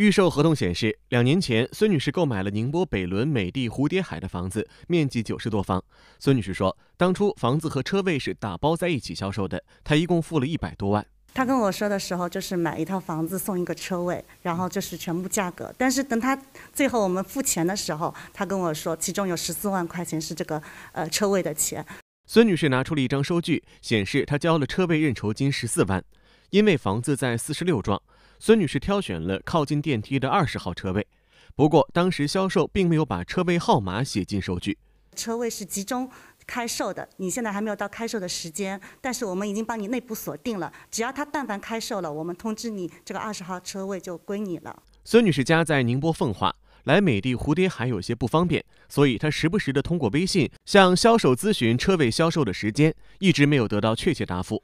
预售合同显示，两年前孙女士购买了宁波北仑美的蝴蝶海的房子，面积九十多方。孙女士说，当初房子和车位是打包在一起销售的，她一共付了一百多万。她跟我说的时候，就是买一套房子送一个车位，然后就是全部价格。但是等她最后我们付钱的时候，她跟我说其中有十四万块钱是这个呃车位的钱。孙女士拿出了一张收据，显示她交了车位认筹金十四万。因为房子在四十六幢，孙女士挑选了靠近电梯的二十号车位。不过当时销售并没有把车位号码写进收据。车位是集中开售的，你现在还没有到开售的时间，但是我们已经帮你内部锁定了。只要他但凡开售了，我们通知你，这个二十号车位就归你了。孙女士家在宁波奉化，来美的蝴蝶海有些不方便，所以她时不时地通过微信向销售咨询车位销售的时间，一直没有得到确切答复。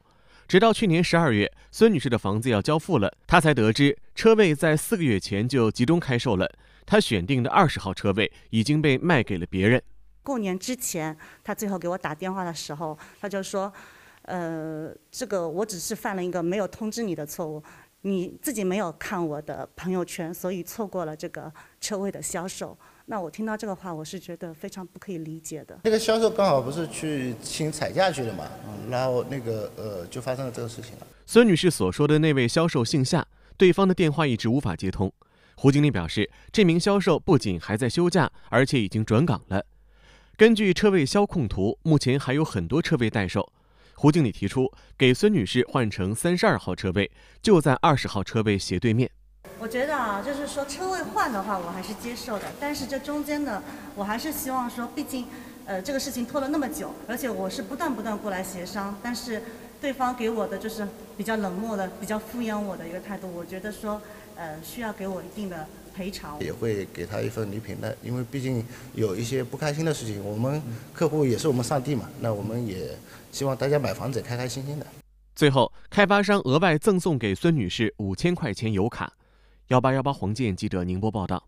直到去年十二月，孙女士的房子要交付了，她才得知车位在四个月前就集中开售了。她选定的二十号车位已经被卖给了别人。过年之前，她最后给我打电话的时候，她就说：“呃，这个我只是犯了一个没有通知你的错误，你自己没有看我的朋友圈，所以错过了这个车位的销售。”那我听到这个话，我是觉得非常不可以理解的。那个销售刚好不是去请产价去了吗？然后那个呃，就发生了这个事情了。孙女士所说的那位销售姓夏，对方的电话一直无法接通。胡经理表示，这名销售不仅还在休假，而且已经转岗了。根据车位销控图，目前还有很多车位待售。胡经理提出给孙女士换成三十二号车位，就在二十号车位斜对面。我觉得啊，就是说车位换的话，我还是接受的。但是这中间的，我还是希望说，毕竟。呃，这个事情拖了那么久，而且我是不断不断过来协商，但是对方给我的就是比较冷漠的、比较敷衍我的一个态度。我觉得说，呃，需要给我一定的赔偿，也会给他一份礼品的，因为毕竟有一些不开心的事情。我们客户也是我们上帝嘛，那我们也希望大家买房子开开心心的。最后，开发商额外赠送给孙女士五千块钱油卡。幺八幺八，黄建记者，宁波报道。